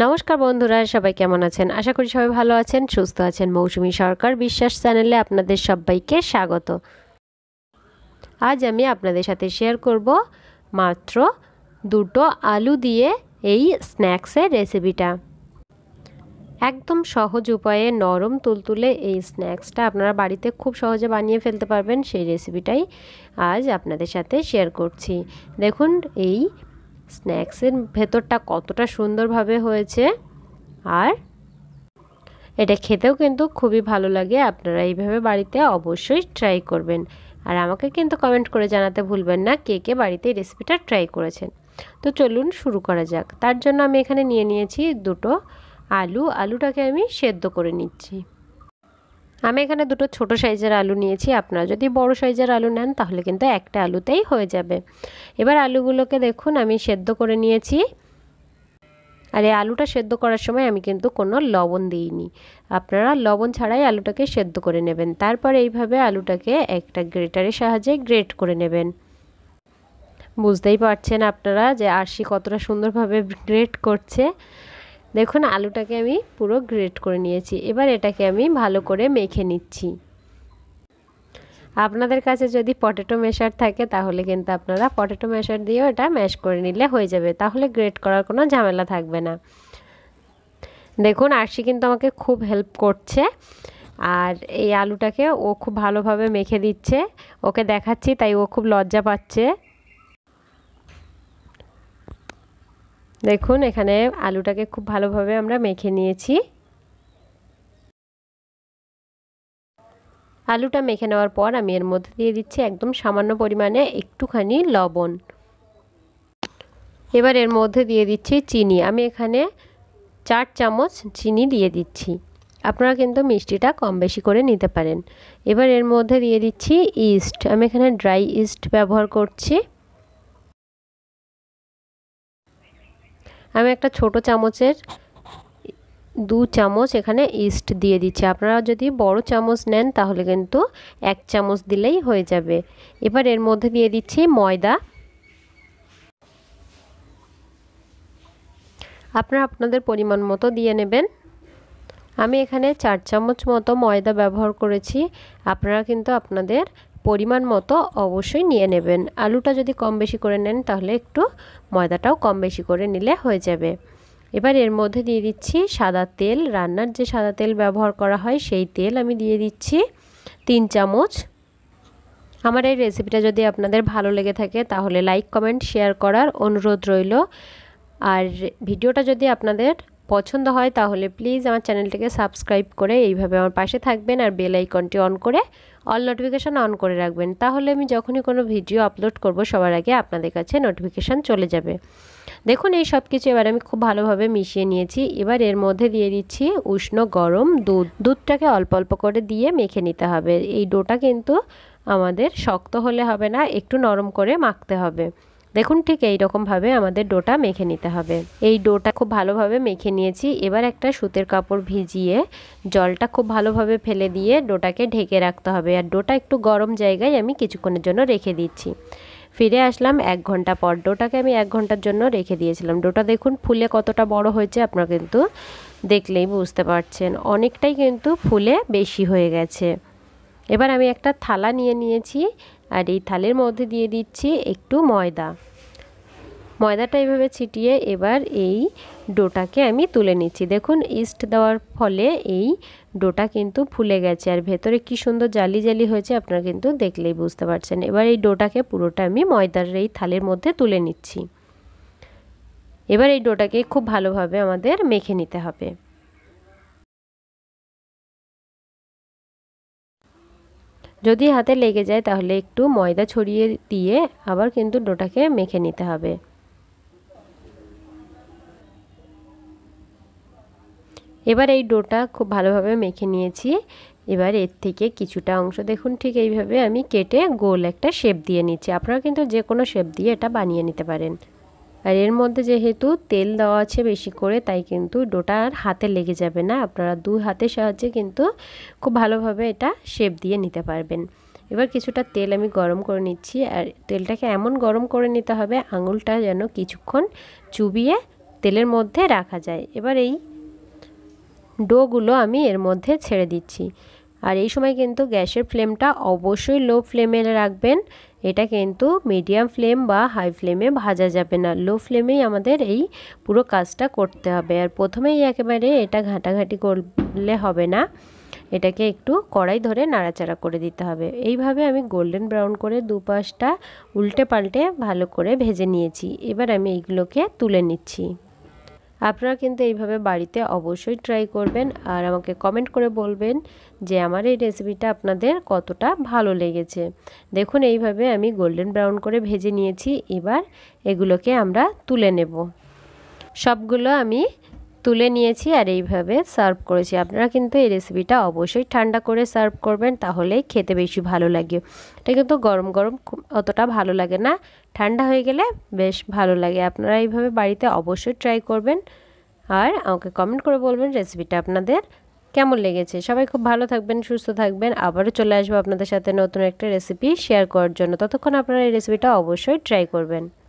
নমস্কার বন্ধুরা সবাই কেমন আছেন আশা করি সবাই ভালো আছেন সুস্থ আছেন মৌসুমি সরকার বিশ্বাস চ্যানেলে আপনাদের সবাইকে স্বাগত আজ আমি আপনাদের সাথে শেয়ার করব মাত্র দুটো আলু দিয়ে এই স্ন্যাক্সের রেসিপিটা একদম সহজ উপায়ে নরম তুলতুলে এই স্ন্যাক্সটা আপনারা বাড়িতে খুব সহজে বানিয়ে ফেলতে পারবেন সেই রেসিপিটাই আজ আপনাদের সাথে শেয়ার করছি দেখুন এই স্ন্যাক্সের ভেতরটা কতটা সুন্দরভাবে হয়েছে আর এটা খেতেও কিন্তু খুবই ভালো লাগে আপনারা এইভাবে বাড়িতে অবশ্যই ট্রাই করবেন আর আমাকে কিন্তু কমেন্ট করে জানাতে ভুলবেন না কে কে বাড়িতে এই রেসিপিটা ট্রাই করেছেন তো চলুন শুরু করা যাক তার জন্য আমি এখানে নিয়ে নিয়েছি দুটো আলু আলুটাকে আমি সেদ্ধ করে নিচ্ছি আমি এখানে দুটো ছোট সাইজের আলু নিয়েছি আপনারা যদি বড় সাইজের আলু নেন তাহলে কিন্তু একটা আলুতেই হয়ে যাবে এবার আলুগুলোকে দেখুন আমি সেদ্ধ করে নিয়েছি আর এই আলুটা সেদ্ধ করার সময় আমি কিন্তু কোনো লবণ দিইনি আপনারা লবণ ছাড়াই আলুটাকে সেদ্ধ করে নেবেন তারপর এইভাবে আলুটাকে একটা গ্রেটারের সাহায্যে গ্রেট করে নেবেন বুঝতেই পারছেন আপনারা যে আরশি কতটা সুন্দরভাবে গ্রেট করছে দেখুন আলুটাকে আমি পুরো গ্রেট করে নিয়েছি এবার এটাকে আমি ভালো করে মেখে নিচ্ছি আপনাদের কাছে যদি পটেটো মেশার থাকে তাহলে কিন্তু আপনারা পটেটো মেশার দিয়েও এটা ম্যাশ করে নিলে হয়ে যাবে তাহলে গ্রেট করার কোনো ঝামেলা থাকবে না দেখুন আরশি কিন্তু আমাকে খুব হেল্প করছে আর এই আলুটাকে ও খুব ভালোভাবে মেখে দিচ্ছে ওকে দেখাচ্ছি তাই ও খুব লজ্জা পাচ্ছে দেখুন এখানে আলুটাকে খুব ভালোভাবে আমরা মেখে নিয়েছি আলুটা মেখে নেওয়ার পর আমি এর মধ্যে দিয়ে দিচ্ছি একদম সামান্য পরিমাণে একটুখানি লবণ এবার এর মধ্যে দিয়ে দিচ্ছি চিনি আমি এখানে চার চামচ চিনি দিয়ে দিচ্ছি আপনারা কিন্তু মিষ্টিটা কম বেশি করে নিতে পারেন এবার এর মধ্যে দিয়ে দিচ্ছি ইস্ট আমি এখানে ড্রাই ইস্ট ব্যবহার করছি আমি একটা ছোট চামচের দু চামচ এখানে ইস্ট দিয়ে দিচ্ছি আপনারা যদি বড় চামচ নেন তাহলে কিন্তু এক চামচ দিলেই হয়ে যাবে এবার এর মধ্যে দিয়ে দিচ্ছি ময়দা আপনারা আপনাদের পরিমাণ মতো দিয়ে নেবেন আমি এখানে চার চামচ মতো ময়দা ব্যবহার করেছি আপনারা কিন্তু আপনাদের পরিমাণ মতো অবশ্যই নিয়ে নেবেন আলুটা যদি কম বেশি করে নেন তাহলে একটু ময়দাটাও কম বেশি করে নিলে হয়ে যাবে এবার এর মধ্যে দিয়ে দিচ্ছি সাদা তেল রান্নার যে সাদা তেল ব্যবহার করা হয় সেই তেল আমি দিয়ে দিচ্ছি তিন চামচ আমার এই রেসিপিটা যদি আপনাদের ভালো লেগে থাকে তাহলে লাইক কমেন্ট শেয়ার করার অনুরোধ রইল আর ভিডিওটা যদি আপনাদের পছন্দ হয় তাহলে প্লিজ আমার চ্যানেলটিকে সাবস্ক্রাইব করে এইভাবে আমার পাশে থাকবেন আর বেল আইকনটি অন করে অল নোটিফিকেশান অন করে রাখবেন তাহলে আমি যখনই কোনো ভিডিও আপলোড করব সবার আগে আপনাদের কাছে নোটিফিকেশান চলে যাবে দেখুন এই সব কিছু এবার আমি খুব ভালোভাবে মিশিয়ে নিয়েছি এবার এর মধ্যে দিয়ে দিচ্ছি উষ্ণ গরম দুধ দুধটাকে অল্প অল্প করে দিয়ে মেখে নিতে হবে এই ডোটা কিন্তু আমাদের শক্ত হলে হবে না একটু নরম করে মাখতে হবে দেখুন ঠিক এই রকমভাবে আমাদের ডোটা মেখে নিতে হবে এই ডোটা খুব ভালোভাবে মেখে নিয়েছি এবার একটা সুতের কাপড় ভিজিয়ে জলটা খুব ভালোভাবে ফেলে দিয়ে ডোটাকে ঢেকে রাখতে হবে আর ডোটা একটু গরম জায়গায় আমি কিছুক্ষণের জন্য রেখে দিচ্ছি ফিরে আসলাম এক ঘন্টা পর ডোটাকে আমি এক ঘন্টার জন্য রেখে দিয়েছিলাম ডোটা দেখুন ফুলে কতটা বড় হয়েছে আপনারা কিন্তু দেখলেই বুঝতে পারছেন অনেকটাই কিন্তু ফুলে বেশি হয়ে গেছে এবার আমি একটা থালা নিয়ে নিয়েছি আর এই থালের মধ্যে দিয়ে দিচ্ছি একটু ময়দা ময়দাটা এভাবে ছিটিয়ে এবার এই ডোটাকে আমি তুলে নিচ্ছি দেখুন ইস্ট দেওয়ার ফলে এই ডোটা কিন্তু ফুলে গেছে আর ভেতরে কি সুন্দর জালি জালি হয়েছে আপনারা কিন্তু দেখলেই বুঝতে পারছেন এবার এই ডোটাকে পুরোটা আমি ময়দার এই থালের মধ্যে তুলে নিচ্ছি এবার এই ডোটাকে খুব ভালোভাবে আমাদের মেখে নিতে হবে যদি হাতে লেগে যায় তাহলে একটু ময়দা ছড়িয়ে দিয়ে আবার কিন্তু ডোটাকে মেখে নিতে হবে এবার এই ডোটা খুব ভালোভাবে মেখে নিয়েছি এবার এর থেকে কিছুটা অংশ দেখুন ঠিক এইভাবে আমি কেটে গোল একটা শেপ দিয়ে নিচ্ছি আপনারা কিন্তু যে কোনো শেপ দিয়ে এটা বানিয়ে নিতে পারেন আর এর মধ্যে যেহেতু তেল দেওয়া আছে বেশি করে তাই কিন্তু ডোটা আর হাতে লেগে যাবে না আপনারা দুই হাতের সাহায্যে কিন্তু খুব ভালোভাবে এটা শেপ দিয়ে নিতে পারবেন এবার কিছুটা তেল আমি গরম করে নিচ্ছি আর তেলটাকে এমন গরম করে নিতে হবে আঙুলটা যেন কিছুক্ষণ চুবিয়ে তেলের মধ্যে রাখা যায় এবার এই ডোগুলো আমি এর মধ্যে ছেড়ে দিচ্ছি আর এই সময় কিন্তু গ্যাসের ফ্লেমটা অবশ্যই লো ফ্লেমে রাখবেন এটা কিন্তু মিডিয়াম ফ্লেম বা হাই ফ্লেমে ভাজা যাবে না লো ফ্লেমেই আমাদের এই পুরো কাজটা করতে হবে আর প্রথমেই একেবারে এটা ঘাঁটাঘাঁটি করলে হবে না এটাকে একটু কড়াই ধরে নাড়াচাড়া করে দিতে হবে এইভাবে আমি গোল্ডেন ব্রাউন করে দুপাশটা উল্টে পাল্টে ভালো করে ভেজে নিয়েছি এবার আমি এইগুলোকে তুলে নিচ্ছি আপনারা কিন্তু এইভাবে বাড়িতে অবশ্যই ট্রাই করবেন আর আমাকে কমেন্ট করে বলবেন যে আমার এই রেসিপিটা আপনাদের কতটা ভালো লেগেছে দেখুন এইভাবে আমি গোল্ডেন ব্রাউন করে ভেজে নিয়েছি এবার এগুলোকে আমরা তুলে নেব সবগুলো আমি তুলে নিয়েছি আর এইভাবে সার্ভ করেছি আপনারা কিন্তু এই রেসিপিটা অবশ্যই ঠান্ডা করে সার্ভ করবেন তাহলেই খেতে বেশি ভালো লাগে এটা কিন্তু গরম গরম অতটা ভালো লাগে না ঠান্ডা হয়ে গেলে বেশ ভালো লাগে আপনারা এইভাবে বাড়িতে অবশ্যই ট্রাই করবেন আর আমাকে কমেন্ট করে বলবেন রেসিপিটা আপনাদের কেমন লেগেছে সবাই খুব ভালো থাকবেন সুস্থ থাকবেন আবারও চলে আসবো আপনাদের সাথে নতুন একটা রেসিপি শেয়ার করার জন্য ততক্ষণ আপনারা এই রেসিপিটা অবশ্যই ট্রাই করবেন